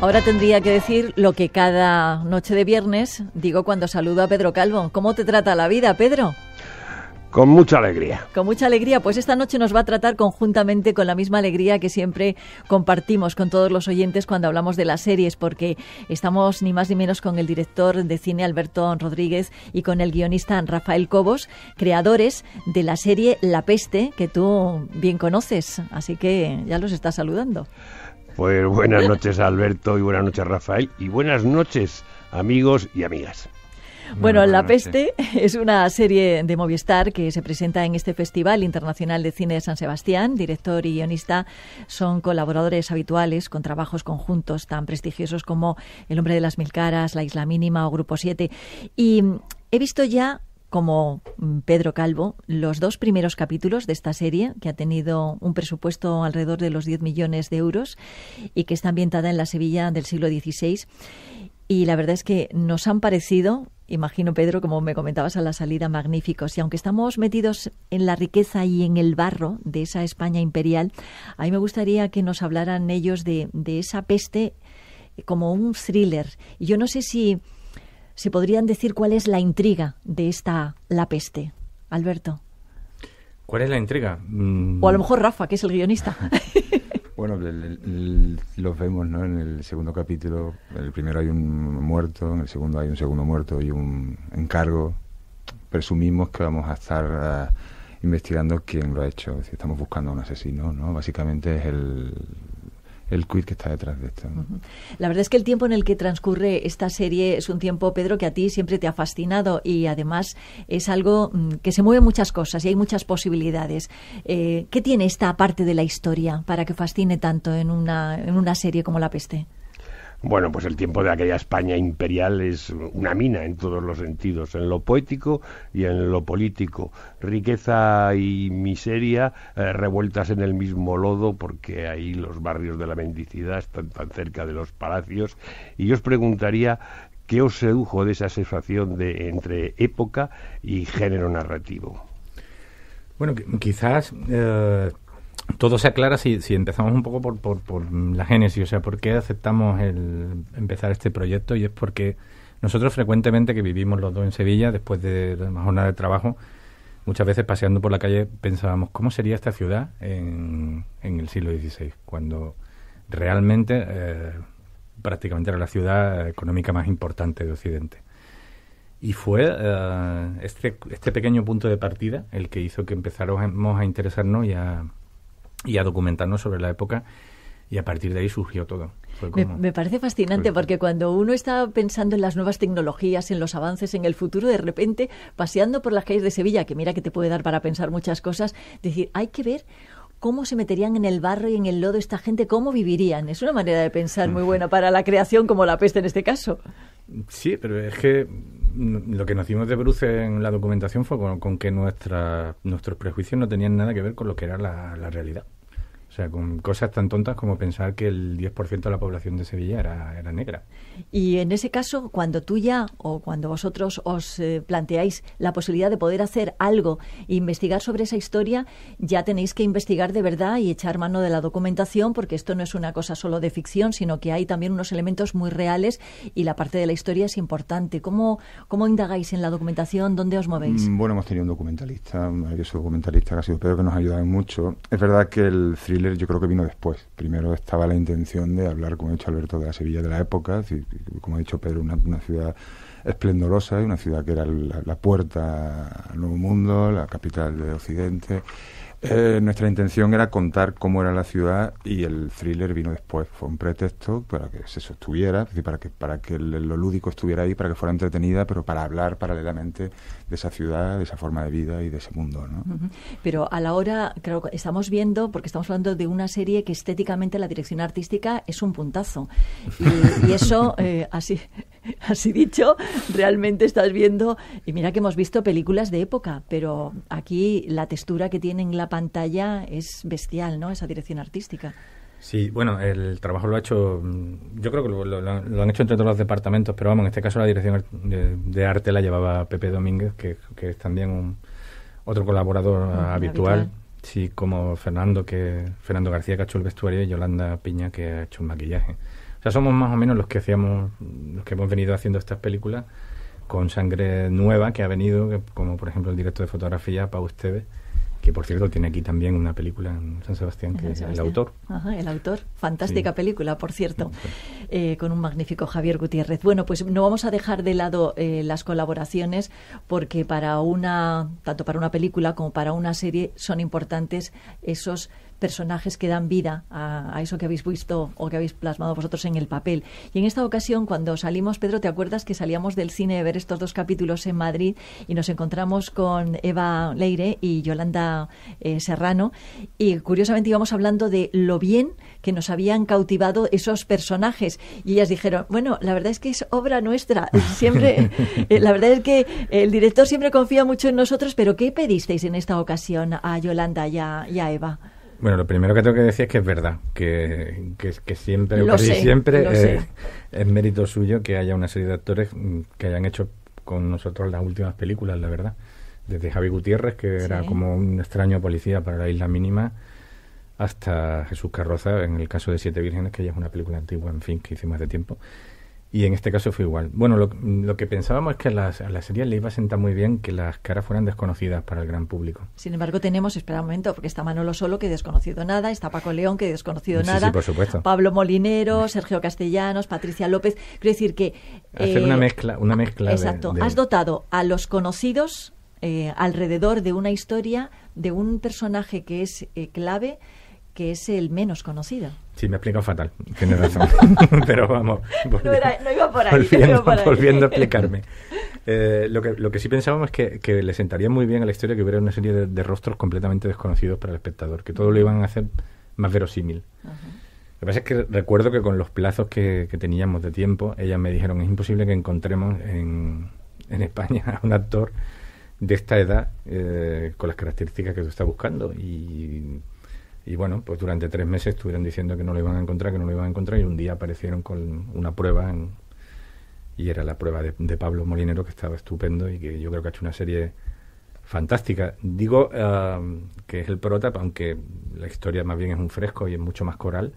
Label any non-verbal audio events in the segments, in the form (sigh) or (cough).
Ahora tendría que decir lo que cada noche de viernes digo cuando saludo a Pedro Calvo. ¿Cómo te trata la vida, Pedro? Con mucha alegría. Con mucha alegría, pues esta noche nos va a tratar conjuntamente con la misma alegría que siempre compartimos con todos los oyentes cuando hablamos de las series, porque estamos ni más ni menos con el director de cine Alberto Rodríguez y con el guionista Rafael Cobos, creadores de la serie La Peste, que tú bien conoces, así que ya los estás saludando. Pues buenas noches Alberto y buenas noches Rafael y buenas noches amigos y amigas. Bueno, La Peste (laughs) es una serie de Movistar que se presenta en este Festival Internacional de Cine de San Sebastián. Director y guionista son colaboradores habituales con trabajos conjuntos tan prestigiosos como El hombre de las mil caras, La Isla Mínima o Grupo 7. Y mm, he visto ya como mm, Pedro Calvo, los dos primeros capítulos de esta serie, que ha tenido un presupuesto alrededor de los 10 millones de euros y que está ambientada en la Sevilla del siglo XVI. Y la verdad es que nos han parecido imagino, Pedro, como me comentabas a la salida, magníficos. Y aunque estamos metidos en la riqueza y en el barro de esa España imperial, a mí me gustaría que nos hablaran ellos de, esa peste eh, como un thriller. Y yo no sé si se podrían decir cuál es la intriga de esta La peste. Alberto. ¿Cuál es la intriga? O a lo mm. mejor Rafa, que es el guionista. (laughs) Bueno, los vemos ¿no? en el segundo capítulo. En el primero hay un muerto, en el segundo hay un segundo muerto y un encargo. Presumimos que vamos a estar ah, investigando quién lo ha hecho. Si estamos buscando a un asesino, ¿no? Básicamente es el el quid que está detrás de esto. La verdad es que el tiempo en el que transcurre esta serie es un tiempo, Pedro, que a ti siempre te ha fascinado y además es algo mm, que se mueve muchas cosas y hay muchas posibilidades. Eh, ¿Qué tiene esta parte de la historia para que fascine tanto en una, en una serie como La Peste? Bueno, pues el tiempo de aquella España imperial es una mina en todos los sentidos, en lo poético y en lo político. Riqueza y miseria eh, revueltas en el mismo lodo, porque ahí los barrios de la mendicidad están tan cerca de los palacios. Y yo os preguntaría qué os sedujo de esa sensación de entre época y género narrativo. Bueno, quizás eh, todo se aclara si, si empezamos un poco por, por, la génesis, o sea, por qué aceptamos el empezar este proyecto y es porque nosotros frecuentemente que vivimos los dos en Sevilla, después de la jornada de trabajo, muchas veces paseando por la calle pensábamos, ¿cómo sería esta ciudad en, el siglo XVI? Cuando realmente eh, prácticamente era la ciudad económica más importante de Occidente. Y fue eh, este, este pequeño punto de partida el que hizo que empezáramos a interesarnos y a y a documentarnos sobre la época y a partir de ahí surgió todo. Me, parece fascinante porque cuando uno está pensando en las nuevas tecnologías, en los avances, en el futuro, de repente, paseando por las calles de Sevilla, que mira que te puede dar para pensar muchas cosas, decir, hay que ver cómo se meterían en el barro y en el lodo esta gente, cómo vivirían. Es una manera de pensar mm. muy buena para la creación como la peste en este caso. Sí, pero es que Mm, lo que nos dimos de bruce en la documentación fue con, que nuestros prejuicios no tenían nada que ver con lo que era la realidad. O sea, con cosas tan tontas como pensar que el 10% de la población de Sevilla era, negra. Y en ese caso, cuando tú ya o cuando vosotros os eh, planteáis la posibilidad de poder hacer algo e investigar sobre esa historia, ya tenéis que investigar de verdad y echar mano de la documentación, porque esto no es una cosa solo de ficción, sino que hay también unos elementos muy reales y la parte de la historia es importante. ¿Cómo, cómo indagáis en la documentación? ¿Dónde os movéis? Mm, bueno, hemos tenido un documentalista, un documentalista que ha que nos ha ayudado mucho. Es verdad que el thriller yo creo que vino después. Primero estaba la intención de hablar, como ha dicho Alberto, de la Sevilla de la época, como ha dicho Pedro, una, ciudad esplendorosa, y una ciudad que era la, la puerta al nuevo mundo, la capital de Occidente, eh, nuestra intención era contar cómo era la ciudad y el thriller vino después. Fue un pretexto para que se sostuviera, para que, para que lo lúdico estuviera ahí, para que fuera entretenida, pero para hablar paralelamente de esa ciudad, de esa forma de vida y de ese mundo. Pero a la hora, creo que estamos viendo, porque estamos hablando de una serie que estéticamente la dirección artística es un puntazo. Y, eso, (laughs) eh, así, (laughs) así dicho, realmente estás viendo, y mira que hemos visto películas de época, pero aquí la textura que tiene en la pantalla es bestial, ¿no? Esa dirección artística. Sí, bueno, el trabajo lo ha hecho, yo creo que lo, han hecho entre todos los departamentos, pero vamos, en este caso la dirección de, arte la llevaba Pepe Domínguez, que, es también un, otro colaborador mm, habitual. Sí, como Fernando, que, Fernando García, que ha hecho el vestuario, y Yolanda Piña, que ha hecho el maquillaje. O sea, somos más o menos los que hacíamos, los que hemos venido haciendo estas películas con sangre nueva que ha venido, como por ejemplo el director de fotografía, para ustedes, que por cierto tiene aquí también una película en San Sebastián, que es el autor. el autor. Fantástica película, por cierto, eh, con un magnífico Javier Gutiérrez. Bueno, pues no vamos a dejar de lado eh, las colaboraciones porque para una, tanto para una película como para una serie son importantes esos personajes que dan vida a, eso que habéis visto o que habéis plasmado vosotros en el papel. Y en esta ocasión, cuando salimos, Pedro, ¿te acuerdas que salíamos del cine de ver estos dos capítulos en Madrid y nos encontramos con Eva Leire y Yolanda eh, Serrano? Y curiosamente íbamos hablando de lo bien que nos habían cautivado esos personajes. Y ellas dijeron, bueno, la verdad es que es obra nuestra. (laughs) Siempre, eh, la verdad es que el director siempre confía mucho en nosotros, pero ¿qué pedisteis en esta ocasión a Yolanda y a Eva? Bueno, lo primero que tengo que decir es que es verdad, que, que, siempre, siempre eh, es mérito suyo que haya una serie de actores mm, que hayan hecho con nosotros las últimas películas, la verdad. Desde Javi Gutiérrez, que era como un extraño policía para la Isla Mínima, hasta Jesús Carroza, en el caso de Siete Vírgenes, que ya es una película antigua, en fin, que hicimos de tiempo. Y en este caso fue igual. Bueno, lo, que pensábamos es que a, la serie le iba a sentar muy bien que las caras fueran desconocidas para el gran público. Sin embargo, tenemos, espera un momento, porque está Manolo Solo, que desconocido nada, está Paco León, que desconocido nada, Pablo Molinero, Sergio Castellanos, Patricia López. Quiero decir que... Hacer una eh, mezcla, una ah, mezcla. Exacto. Has dotado a los conocidos eh, alrededor de una historia, de un personaje que es eh, clave que es el menos conocido. Sí, me explico fatal, tienes razón. (laughs) Pero vamos, volviendo, no, iba por ahí. Volviendo, a explicarme. Eh, lo, que, lo que sí pensábamos es que, que, le sentaría muy bien a la historia que hubiera una serie de, rostros completamente desconocidos para el espectador, que todo lo iban a hacer más verosímil. Lo que pasa es que recuerdo que con los plazos que, teníamos de tiempo, ellas me dijeron, es imposible que encontremos en, en España a un actor de esta edad eh, con las características que tú estás buscando. Y y bueno, pues durante tres meses estuvieron diciendo que no lo iban a encontrar, que no lo iban a encontrar, y un día aparecieron con una prueba, y era la prueba de, Pablo Molinero, que estaba estupendo y que yo creo que ha hecho una serie fantástica. Digo eh, que es el protap, aunque la historia más bien es un fresco y es mucho más coral,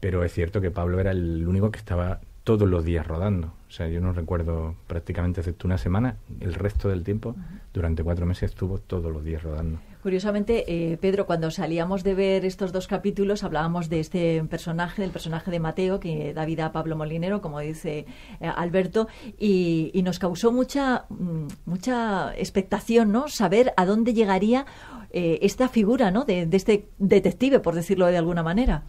pero es cierto que Pablo era el único que estaba todos los días rodando. O sea, yo no recuerdo prácticamente excepto una semana, el resto del tiempo, durante cuatro meses estuvo todos los días rodando. Curiosamente, eh, Pedro, cuando salíamos de ver estos dos capítulos, hablábamos de este personaje, del personaje de Mateo, que da vida a Pablo Molinero, como dice eh, Alberto, y, nos causó mucha, mm, mucha expectación, ¿no? Saber a dónde llegaría eh, esta figura, ¿no? De, este detective, por decirlo de alguna manera.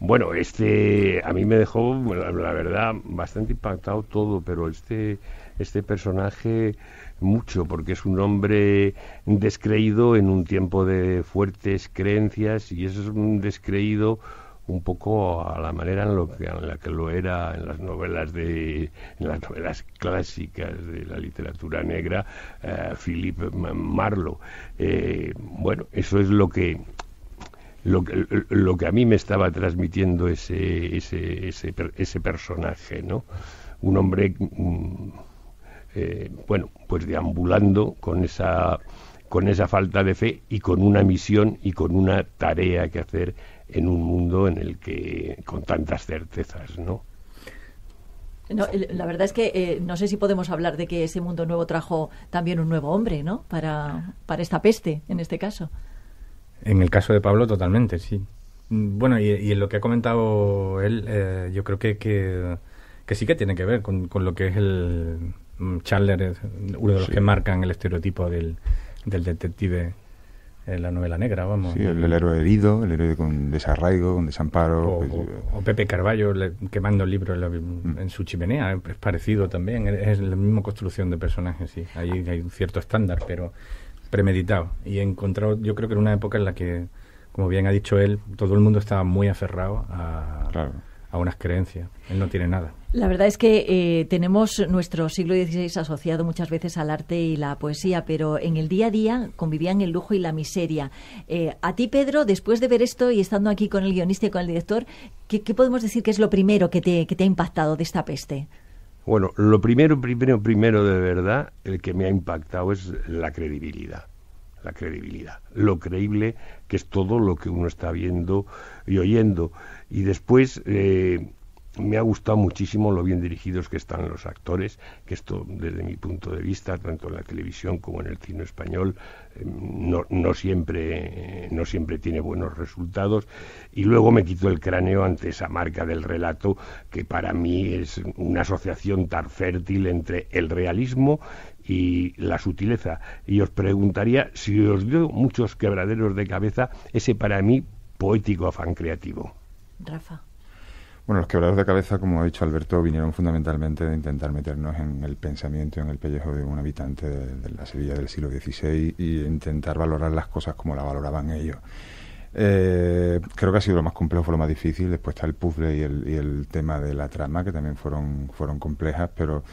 Bueno, este a mí me dejó, la verdad, bastante impactado todo, pero este este personaje mucho, porque es un hombre descreído en un tiempo de fuertes creencias y es un descreído un poco a la manera en, lo que, en la que lo era en las novelas de las novelas clásicas de la literatura negra eh, Philip Marlowe eh, bueno eso es lo que lo, lo, que a mí me estaba transmitiendo ese ese, ese, ese personaje no un hombre mm, eh, bueno, pues deambulando con esa, con esa falta de fe y con una misión y con una tarea que hacer en un mundo en el que con tantas certezas, ¿no? la verdad es que eh, no sé si podemos hablar de que ese mundo nuevo trajo también un nuevo hombre, ¿no? Para, para esta peste, en este caso. En el caso de Pablo, totalmente, sí. Bueno, y, en lo que ha comentado él, eh, yo creo que, que, sí que tiene que ver con, con lo que es el, Mm, Chandler es uno de los que marcan el estereotipo del, detective en la novela negra, vamos. Sí, el, héroe herido, el héroe con desarraigo, con desamparo. O, pues, eh, Pepe Carballo quemando el libro mm. en, su chimenea, es parecido también, es la misma construcción de personajes, sí. Ahí ah. hay un cierto estándar, pero premeditado. Y he encontrado, yo creo que en una época en la que, como bien ha dicho él, todo el mundo estaba muy aferrado a, a unas creencias. Él no tiene nada. La verdad es que eh, tenemos nuestro siglo XVI asociado muchas veces al arte y la poesía, pero en el día a día convivían el lujo y la miseria. Eh, a ti, Pedro, después de ver esto y estando aquí con el guionista y con el director, ¿qué, podemos decir que es lo primero que te, ha impactado de esta peste? Bueno, lo primero, primero, primero de verdad, el que me ha impactado es la credibilidad. La credibilidad. Lo creíble que es todo lo que uno está viendo y oyendo. Y después, eh, me ha gustado muchísimo lo bien dirigidos que están los actores, que esto desde mi punto de vista, tanto en la televisión como en el cine español, em, no, no, siempre, no siempre tiene buenos resultados. Y luego me quito el cráneo ante esa marca del relato, que para mí es una asociación tan fértil entre el realismo y la sutileza. Y os preguntaría si os dio muchos quebraderos de cabeza ese para mí poético afán creativo. Rafa. Bueno, los quebrados de cabeza, como ha dicho Alberto, vinieron fundamentalmente de intentar meternos en el pensamiento, en el pellejo de un habitante de, la Sevilla del siglo XVI y intentar valorar las cosas como la valoraban ellos. Eh, creo que ha sido lo más complejo, fue lo más difícil. Después está el puzzle y el, tema de la trama, que también fueron, fueron complejas, pero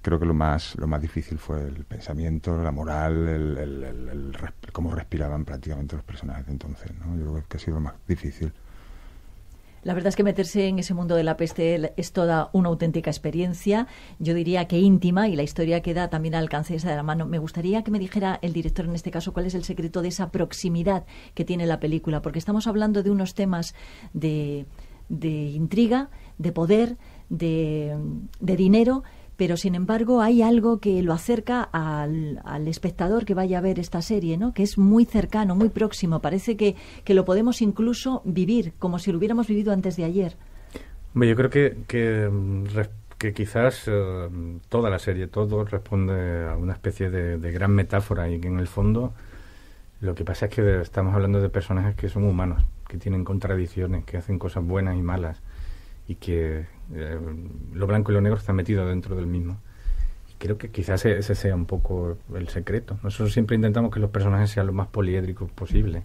creo que lo más lo más difícil fue el pensamiento, la moral, el, cómo respiraban prácticamente los personajes de entonces. ¿no? Yo creo que ha sido lo más difícil. La verdad es que meterse en ese mundo de la peste es toda una auténtica experiencia, yo diría que íntima y la historia que da también al alcance esa de la mano. Me gustaría que me dijera el director en este caso cuál es el secreto de esa proximidad que tiene la película, porque estamos hablando de unos temas de, de intriga, de poder, de, de dinero, pero sin embargo hay algo que lo acerca al, al, espectador que vaya a ver esta serie, ¿no? que es muy cercano, muy próximo, parece que, lo podemos incluso vivir, como si lo hubiéramos vivido antes de ayer. Yo creo que, que, mm, quizás eh, toda la serie, todo responde a una especie de, de gran metáfora y que en el fondo lo que pasa es que estamos hablando de personajes que son humanos, que tienen contradicciones, que hacen cosas buenas y malas y que eh, lo blanco y lo negro está metido dentro del mismo. Y creo que quizás ese sea un poco el secreto. Nosotros siempre intentamos que los personajes sean lo más poliédricos posible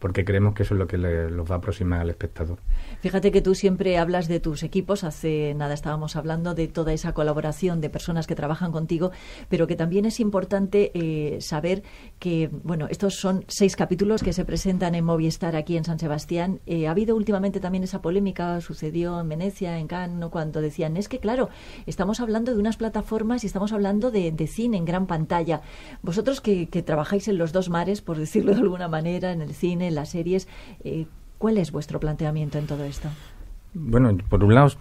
porque creemos que eso es lo que le, los va a aproximar al espectador. Fíjate que tú siempre hablas de tus equipos, hace nada estábamos hablando de toda esa colaboración de personas que trabajan contigo, pero que también es importante eh, saber que, bueno, estos son seis capítulos que se presentan en Movistar aquí en San Sebastián. Eh, ha habido últimamente también esa polémica, sucedió en Venecia, en Cannes, ¿no? cuando decían, es que claro, estamos hablando de unas plataformas y estamos hablando de, de cine en gran pantalla. Vosotros que, que trabajáis en los dos mares, por decirlo de alguna manera, en el cine, en las series. Eh, ¿Cuál es vuestro planteamiento en todo esto? Bueno, por un lado,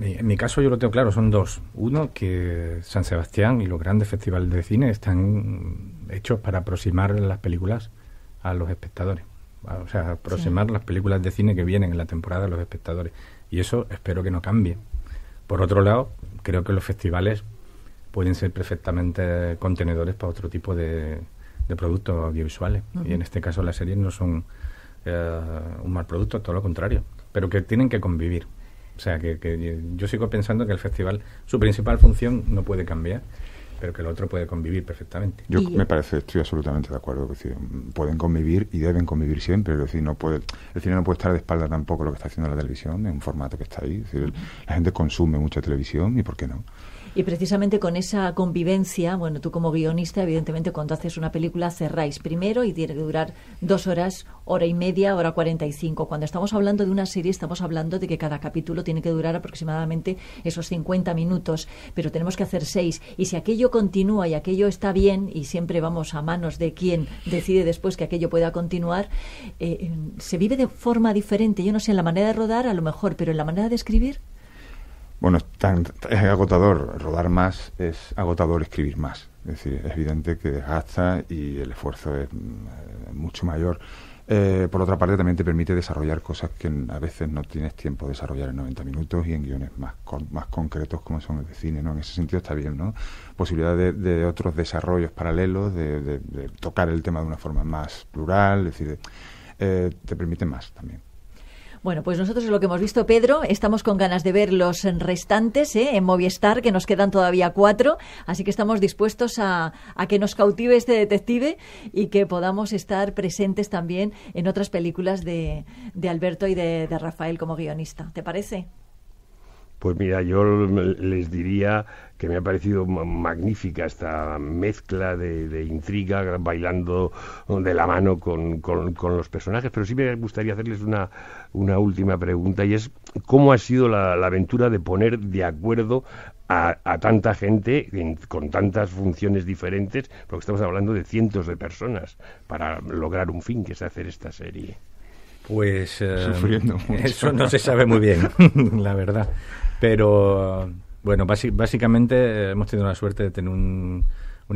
en mi caso yo lo tengo claro, son dos. Uno, que San Sebastián y los grandes festivales de cine están hechos para aproximar las películas a los espectadores. Ah, o sea, aproximar las películas de cine que vienen en la temporada a los espectadores. Y eso espero que no cambie. Por otro lado, creo que los festivales pueden ser perfectamente contenedores para otro tipo de, de productos audiovisuales. Y en este caso las series no son eh, un mal producto, todo lo contrario, pero que tienen que convivir. O sea, que, yo sigo pensando que el festival, su principal función no puede cambiar pero que el otro puede convivir perfectamente. Yo me parece, estoy absolutamente de acuerdo, pueden convivir y deben convivir siempre, es decir, no puede, el cine no puede estar de espalda tampoco lo que está haciendo la televisión en un formato que está ahí, la gente consume mucha televisión y por qué no. Y precisamente con esa convivencia, bueno, tú como guionista, evidentemente cuando haces una película cerráis primero y tiene que durar dos horas, hora y media, hora cuarenta y cinco. Cuando estamos hablando de una serie, estamos hablando de que cada capítulo tiene que durar aproximadamente esos cincuenta minutos, pero tenemos que hacer seis. Y si aquello continúa y aquello está bien, y siempre vamos a manos de quien decide después que aquello pueda continuar, eh, em, se vive de forma diferente. Yo no sé, en la manera de rodar a lo mejor, pero en la manera de escribir bueno, es, agotador. Rodar más es agotador escribir más. Es decir, es evidente que desgasta y el esfuerzo es eh, mucho mayor. Eh, por otra parte, también te permite desarrollar cosas que a veces no tienes tiempo de desarrollar en 90 minutos y en guiones más, más concretos como son el de cine, ¿no? En ese sentido está bien, ¿no? Posibilidad de, otros desarrollos paralelos, de, tocar el tema de una forma más plural, es decir, eh, te permite más también. Bueno, pues nosotros lo que hemos visto, Pedro, estamos con ganas de ver los restantes ¿eh? en Movistar, que nos quedan todavía cuatro, así que estamos dispuestos a, que nos cautive este detective y que podamos estar presentes también en otras películas de, de Alberto y de, de Rafael como guionista. ¿Te parece? Pues mira, yo les diría que me ha parecido magnífica esta mezcla de, intriga bailando de la mano con, los personajes, pero sí me gustaría hacerles una, última pregunta y es cómo ha sido la, aventura de poner de acuerdo a, tanta gente con tantas funciones diferentes, porque estamos hablando de cientos de personas para lograr un fin que es hacer esta serie. Pues eh, (laughs) eso no se sabe muy bien, (laughs) la verdad. Pero bueno, básicamente eh, hemos tenido la suerte de tener un,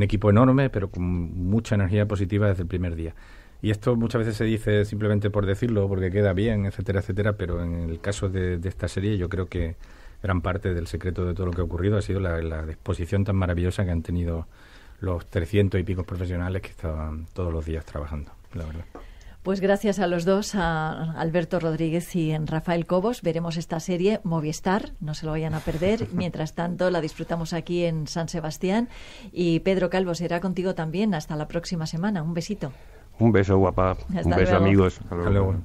equipo enorme, pero con mucha energía positiva desde el primer día. Y esto muchas veces se dice simplemente por decirlo, porque queda bien, etcétera, etcétera, pero en el caso de, esta serie yo creo que gran parte del secreto de todo lo que ha ocurrido ha sido la, la disposición tan maravillosa que han tenido los 300 y pico profesionales que estaban todos los días trabajando, la verdad. Pues gracias a los dos, a Alberto Rodríguez y en Rafael Cobos. Veremos esta serie Movistar, no se lo vayan a perder. (laughs) Mientras tanto, la disfrutamos aquí en San Sebastián. Y Pedro Calvo será contigo también. Hasta la próxima semana. Un besito. Un beso, guapa. Un beso, amigos. Hasta luego.